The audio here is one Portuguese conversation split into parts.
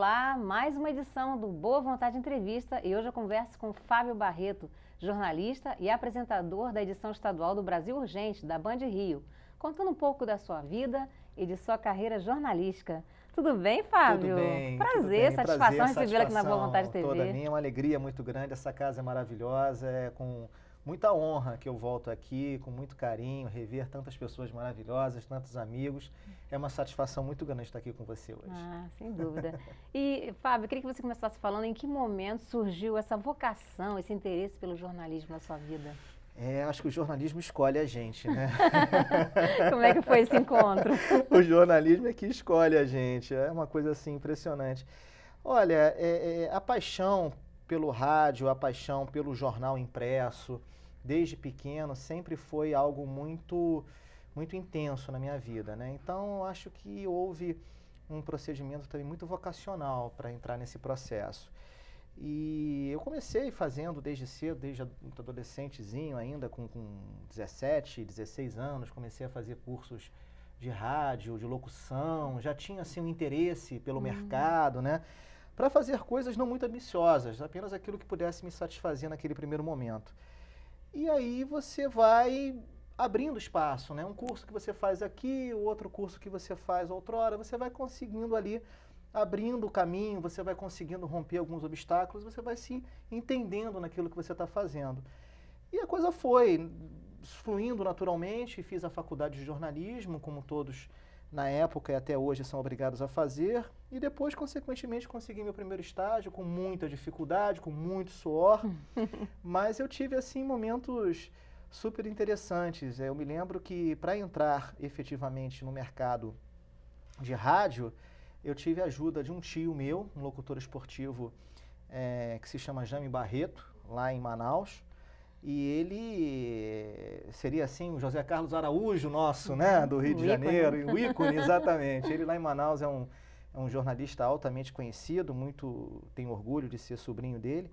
Olá, mais uma edição do Boa Vontade Entrevista e hoje eu converso com Fábio Barreto, jornalista e apresentador da edição estadual do Brasil Urgente, da Band Rio, contando um pouco da sua vida e de sua carreira jornalística. Tudo bem, Fábio? Tudo bem, prazer, tudo bem. satisfação recebê-la aqui na Boa Vontade TV. Toda minha, uma alegria muito grande, essa casa é maravilhosa, é com muita honra que eu volto aqui com muito carinho, rever tantas pessoas maravilhosas, tantos amigos. É uma satisfação muito grande estar aqui com você hoje. Ah, sem dúvida. e, Fábio, eu queria que você começasse falando em que momento surgiu essa vocação, esse interesse pelo jornalismo na sua vida. É, acho que o jornalismo escolhe a gente, né? Como é que foi esse encontro? o jornalismo é que escolhe a gente. É uma coisa assim impressionante. Olha, é, é, a paixão pelo rádio, a paixão pelo jornal impresso, desde pequeno, sempre foi algo muito, muito intenso na minha vida. Né? Então, acho que houve um procedimento também muito vocacional para entrar nesse processo. E eu comecei fazendo desde cedo, desde muito adolescentezinho ainda, com, com 17, 16 anos, comecei a fazer cursos de rádio, de locução, já tinha assim um interesse pelo uhum. mercado, né? Para fazer coisas não muito ambiciosas, apenas aquilo que pudesse me satisfazer naquele primeiro momento. E aí você vai abrindo espaço, né? Um curso que você faz aqui, o outro curso que você faz outrora, você vai conseguindo ali abrindo o caminho, você vai conseguindo romper alguns obstáculos, você vai se entendendo naquilo que você está fazendo. E a coisa foi fluindo naturalmente, fiz a faculdade de jornalismo, como todos na época e até hoje são obrigados a fazer. E depois, consequentemente, consegui meu primeiro estágio com muita dificuldade, com muito suor. mas eu tive, assim, momentos super interessantes. Eu me lembro que, para entrar efetivamente no mercado de rádio, eu tive a ajuda de um tio meu, um locutor esportivo é, que se chama Jaime Barreto, lá em Manaus. E ele seria assim o José Carlos Araújo nosso, né, do Rio de ícone. Janeiro, o ícone, exatamente. Ele lá em Manaus é um, é um jornalista altamente conhecido, muito tenho orgulho de ser sobrinho dele.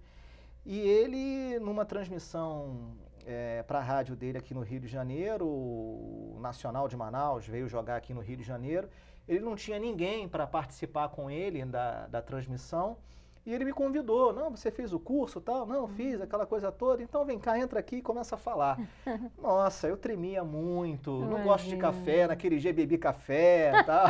E ele, numa transmissão é, para a rádio dele aqui no Rio de Janeiro, o Nacional de Manaus veio jogar aqui no Rio de Janeiro, ele não tinha ninguém para participar com ele da, da transmissão. E ele me convidou, não, você fez o curso tal? Não, fiz aquela coisa toda, então vem cá, entra aqui e começa a falar. Nossa, eu tremia muito, não gosto de café, naquele dia bebi café tal.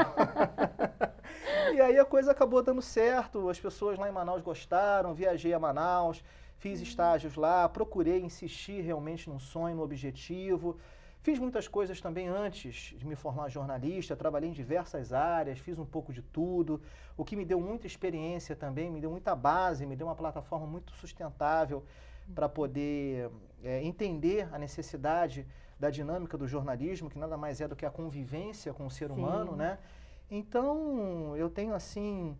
e aí a coisa acabou dando certo, as pessoas lá em Manaus gostaram, viajei a Manaus, fiz uhum. estágios lá, procurei insistir realmente num sonho, no objetivo. Fiz muitas coisas também antes de me formar jornalista, trabalhei em diversas áreas, fiz um pouco de tudo, o que me deu muita experiência também, me deu muita base, me deu uma plataforma muito sustentável para poder é, entender a necessidade da dinâmica do jornalismo, que nada mais é do que a convivência com o ser Sim. humano, né? Então, eu tenho assim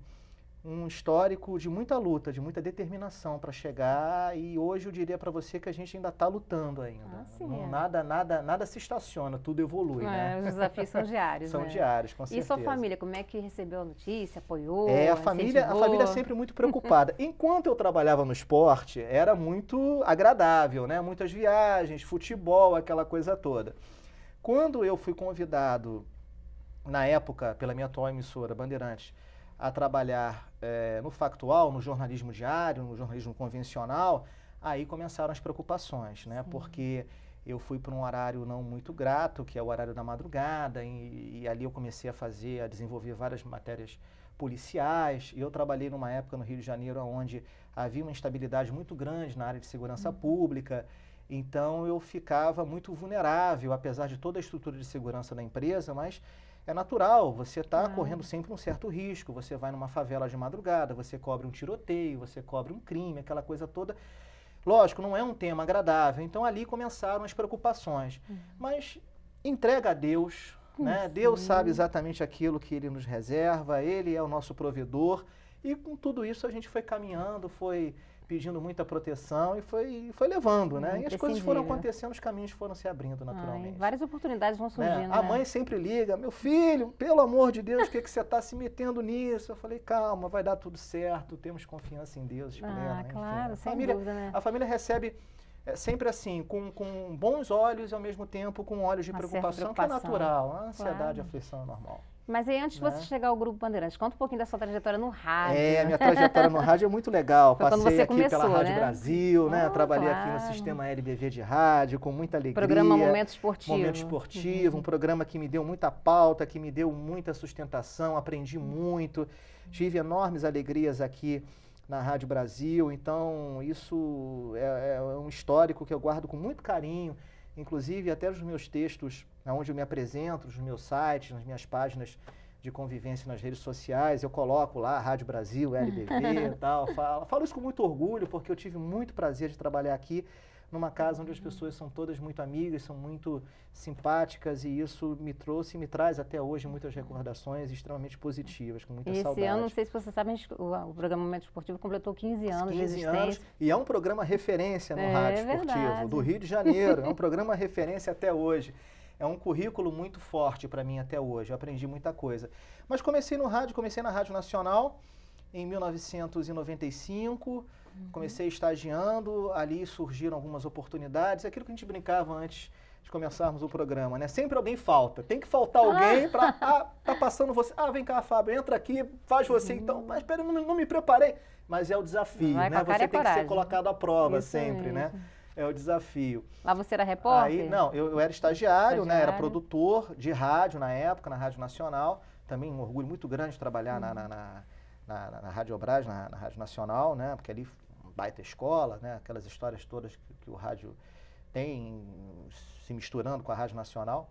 um histórico de muita luta, de muita determinação para chegar e hoje eu diria para você que a gente ainda está lutando ainda. Ah, sim, Não, é. Nada, nada, nada se estaciona, tudo evolui, é, né? Os desafios são diários, São né? diários, com certeza. E sua família, como é que recebeu a notícia, apoiou, É, a família, incentivou? a família é sempre muito preocupada. Enquanto eu trabalhava no esporte, era muito agradável, né? Muitas viagens, futebol, aquela coisa toda. Quando eu fui convidado na época pela minha atual emissora Bandeirantes a trabalhar é, no factual, no jornalismo diário, no jornalismo convencional, aí começaram as preocupações, né? Sim. Porque eu fui para um horário não muito grato, que é o horário da madrugada, e, e, ali eu comecei a fazer, a desenvolver várias matérias policiais. E eu trabalhei numa época no Rio de Janeiro onde havia uma instabilidade muito grande na área de segurança uhum. pública. Então eu ficava muito vulnerável, apesar de toda a estrutura de segurança da empresa, mas é natural, você está correndo sempre um certo risco. Você vai numa favela de madrugada, você cobre um tiroteio, você cobre um crime, aquela coisa toda. Lógico, não é um tema agradável. Então ali começaram as preocupações. Uhum. Mas entrega a Deus, né? Deus sabe exatamente aquilo que ele nos reserva, ele é o nosso provedor. E com tudo isso a gente foi caminhando, foi pedindo muita proteção e foi, foi levando, né? Hum, e as coisas foram né? acontecendo, os caminhos foram se abrindo naturalmente. Ai, várias oportunidades vão né? surgindo. Né? A né? mãe sempre liga, meu filho, pelo amor de Deus, o que, que você está se metendo nisso? Eu falei, calma, vai dar tudo certo, temos confiança em Deus. Ah, plena, né? claro, Enfim, sem a família, dúvida, né? A família recebe é sempre assim, com, com bons olhos e ao mesmo tempo com olhos de preocupação, preocupação, que é natural. A ansiedade, claro. a aflição é normal. Mas aí, antes de você né? chegar ao Grupo Bandeirantes, conta um pouquinho da sua trajetória no rádio. É, minha trajetória no rádio é muito legal. Foi Passei aqui começou, pela Rádio né? Brasil, ah, né? Trabalhei claro. aqui no sistema LBV de rádio, com muita alegria. Programa Momento Esportivo. Momento Esportivo, uhum. um programa que me deu muita pauta, que me deu muita sustentação, aprendi muito. Tive enormes alegrias aqui na Rádio Brasil. Então, isso é, é, um histórico que eu guardo com muito carinho. Inclusive, até os meus textos, onde eu me apresento, nos meus sites, nas minhas páginas de convivência nas redes sociais, eu coloco lá Rádio Brasil, LBV e tal. Falo, falo isso com muito orgulho, porque eu tive muito prazer de trabalhar aqui numa casa onde as uhum. pessoas são todas muito amigas, são muito simpáticas e isso me trouxe e me traz até hoje muitas uhum. recordações extremamente positivas, com muita e esse saudade. ano, não sei se vocês sabem o, o, programa Momento Esportivo completou 15 anos 15 de existência. Anos, e é um programa referência no é, rádio esportivo, é do Rio de Janeiro, é um programa referência até hoje é um currículo muito forte para mim até hoje. Eu aprendi muita coisa. Mas comecei no rádio, comecei na Rádio Nacional em 1995. Uhum. Comecei estagiando, ali surgiram algumas oportunidades, aquilo que a gente brincava antes de começarmos o programa, né? Sempre alguém falta. Tem que faltar ah. alguém para ah, tá passando você. Ah, vem cá, Fábio, entra aqui, faz você uhum. então. Mas espera, não, não, me preparei. Mas é o desafio, né? Você tem que ser colocado à prova Isso sempre, é. né? é o desafio. Lá você era repórter? Aí, não, eu, eu era estagiário, estagiário, né? Era produtor de rádio na época, na Rádio Nacional. Também um orgulho muito grande de trabalhar hum. na, na, na, na, na Rádio Obras, na, na, Rádio Nacional, né? Porque ali, baita escola, né? Aquelas histórias todas que, que o rádio tem se misturando com a Rádio Nacional.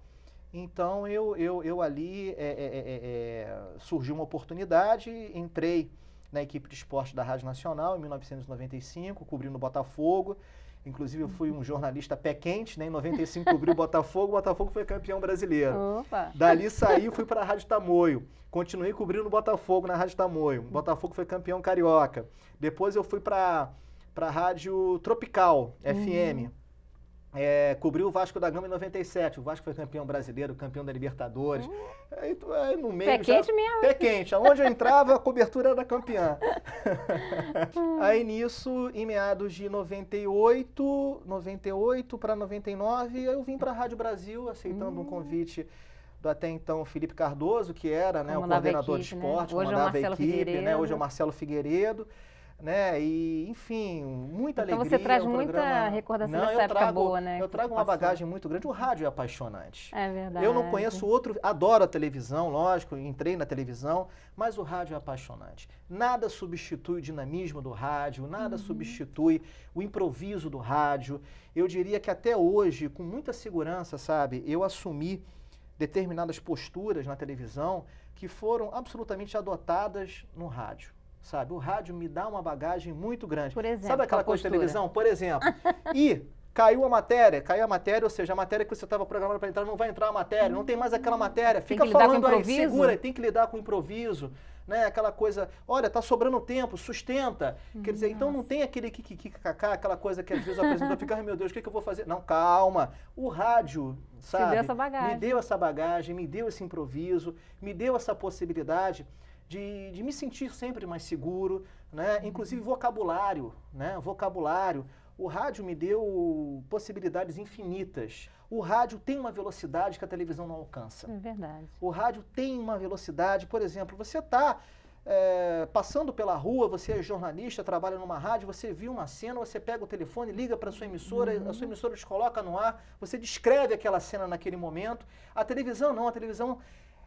Então eu, eu, eu ali é, é, é, é, é surgiu uma oportunidade, entrei na equipe de esporte da Rádio Nacional em 1995, cobrindo o Botafogo. Inclusive, eu fui um jornalista pé quente, né? Em 95 cobri o Botafogo, o Botafogo foi campeão brasileiro. Opa. Dali saí e fui para a Rádio Tamoio. Continuei cobrindo o Botafogo na Rádio Tamoio. O Botafogo foi campeão carioca. Depois eu fui para a Rádio Tropical, FM. Uhum. É, cobriu o Vasco da Gama em 97. O Vasco foi campeão brasileiro, campeão da Libertadores. Hum. Aí, aí, no meio. Pé já, quente mesmo. Pé quente. Onde eu entrava, a cobertura era campeã. aí nisso, em meados de 98, 98 para 99, eu vim para a Rádio Brasil aceitando um hum. convite do até então Felipe Cardoso, que era né, o coordenador equipe, de né? esporte, né? Hoje comandava é a equipe, né? Hoje é o Marcelo Figueiredo né? E, enfim, muita então alegria. Então você traz um muita programa... recordação não, dessa época trago, boa, né? Eu trago uma passou. bagagem muito grande. O rádio é apaixonante. É verdade. Eu não conheço outro... Adoro a televisão, lógico, entrei na televisão, mas o rádio é apaixonante. Nada substitui o dinamismo do rádio, nada uhum. substitui o improviso do rádio. Eu diria que até hoje, com muita segurança, sabe, eu assumi determinadas posturas na televisão que foram absolutamente adotadas no rádio sabe? O rádio me dá uma bagagem muito grande. Por exemplo, sabe aquela coisa de televisão, por exemplo? e caiu a matéria, caiu a matéria, ou seja, a matéria que você estava programando para entrar não vai entrar a matéria, não tem mais aquela matéria, fica falando aí, segura, tem que lidar com o improviso, né? Aquela coisa, olha, tá sobrando tempo, sustenta. Hum, Quer dizer, nossa. então não tem aquele kikikikaká, aquela coisa que às vezes o apresentador fica, meu Deus, o que, é que eu vou fazer? Não, calma. O rádio, sabe? Deu me deu essa bagagem, me deu esse improviso, me deu essa possibilidade de, de me sentir sempre mais seguro, né? Inclusive vocabulário, né? Vocabulário. O rádio me deu possibilidades infinitas. O rádio tem uma velocidade que a televisão não alcança. É verdade. O rádio tem uma velocidade, por exemplo, você está é, eh, passando pela rua, você é jornalista, trabalha numa rádio, você viu uma cena, você pega o telefone, liga para a sua emissora, uhum. a sua emissora te coloca no ar, você descreve aquela cena naquele momento. A televisão não, a televisão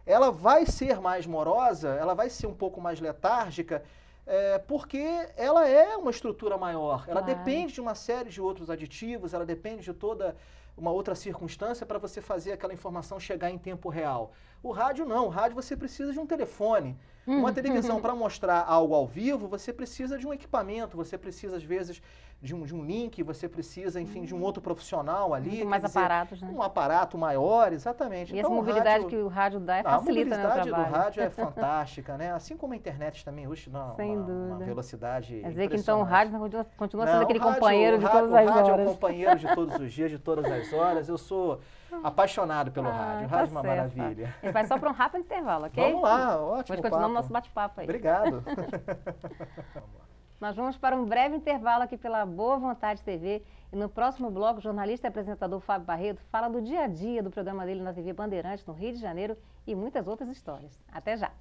ela vai ser mais morosa, ela vai ser um pouco mais letárgica, é, porque ela é uma estrutura maior, ela claro. depende de uma série de outros aditivos, ela depende de toda uma outra circunstância para você fazer aquela informação chegar em tempo real. O rádio não, o rádio você precisa de um telefone. Uhum, Uma hum. televisão, uhum. para mostrar algo ao vivo, você precisa de um equipamento, você precisa, às vezes, de um, de um link, você precisa, enfim, de um hum. outro profissional ali. mais dizer, aparatos, né? Um aparato maior, exatamente. E então, essa mobilidade rádio, que o rádio dá é ah, facilita, né? A mobilidade do rádio é fantástica, né? Assim como a internet também hoje dá uma, uma, velocidade. Quer dizer que então o rádio continua sendo Não, aquele rádio, companheiro de todas as horas. O rádio é um companheiro de todos os dias, de todas as horas. Eu sou apaixonado pelo ah, rádio. O tá rádio tá é uma certo. maravilha. A gente vai só para um rápido intervalo, ok? Vamos lá, ótimo. Vamos continuar o nosso bate-papo aí. Obrigado. Nós vamos para um breve intervalo aqui pela Boa Vontade TV. E no próximo bloco, o jornalista e apresentador Fábio Barreto fala do dia a dia do programa dele na TV Bandeirantes, no Rio de Janeiro, e muitas outras histórias. Até já!